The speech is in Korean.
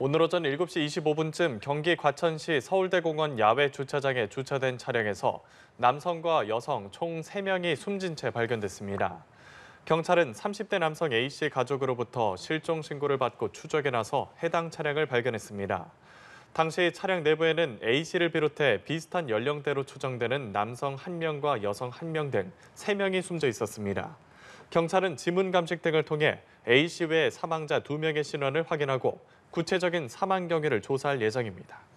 오늘 오전 7시 25분쯤 경기 과천시 서울대공원 야외 주차장에 주차된 차량에서 남성과 여성 총 3명이 숨진 채 발견됐습니다. 경찰은 30대 남성 A씨 가족으로부터 실종 신고를 받고 추적에 나서 해당 차량을 발견했습니다. 당시 차량 내부에는 A씨를 비롯해 비슷한 연령대로 추정되는 남성 1명과 여성 1명 등 3명이 숨져 있었습니다. 경찰은 지문 감식 등을 통해 A씨 외 사망자 2명의 신원을 확인하고 구체적인 사망 경위를 조사할 예정입니다.